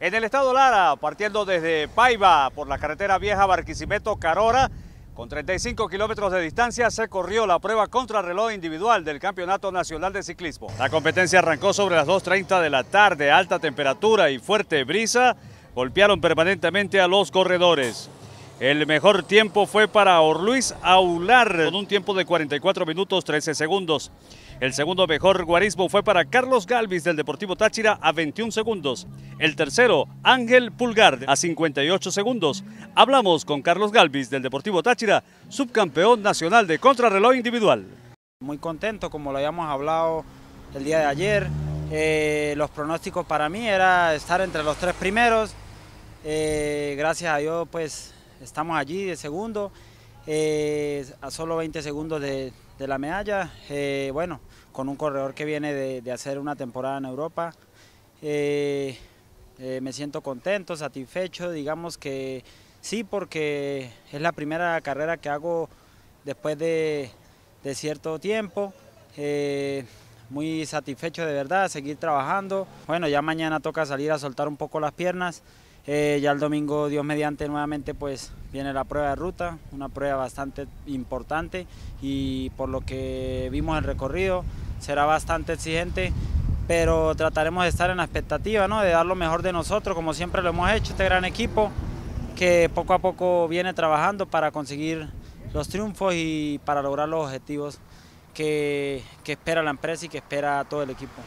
En el estado Lara, partiendo desde Paiva por la carretera vieja Barquisimeto-Carora, con 35 kilómetros de distancia se corrió la prueba contrarreloj individual del Campeonato Nacional de Ciclismo. La competencia arrancó sobre las 2.30 de la tarde, alta temperatura y fuerte brisa golpearon permanentemente a los corredores. El mejor tiempo fue para Orluis Aular, con un tiempo de 44 minutos 13 segundos. El segundo mejor guarismo fue para Carlos Galvis del Deportivo Táchira a 21 segundos. El tercero, Ángel Pulgar a 58 segundos. Hablamos con Carlos Galvis del Deportivo Táchira, subcampeón nacional de contrarreloj individual. Muy contento, como lo habíamos hablado el día de ayer. Eh, los pronósticos para mí era estar entre los tres primeros. Eh, gracias a Dios, pues estamos allí de segundo, eh, a solo 20 segundos de, la medalla. Eh, bueno, con un corredor que viene de, hacer una temporada en Europa. Eh, me siento contento, satisfecho, digamos que sí, porque es la primera carrera que hago después de, de cierto tiempo. muy satisfecho de verdad, seguir trabajando. Bueno, ya mañana toca salir a soltar un poco las piernas. Eh, ya el domingo, Dios mediante, nuevamente pues viene la prueba de ruta, una prueba bastante importante y por lo que vimos el recorrido será bastante exigente, pero trataremos de estar en la expectativa, de dar lo mejor de nosotros, como siempre lo hemos hecho, este gran equipo que poco a poco viene trabajando para conseguir los triunfos y para lograr los objetivos que, que espera la empresa y que espera todo el equipo.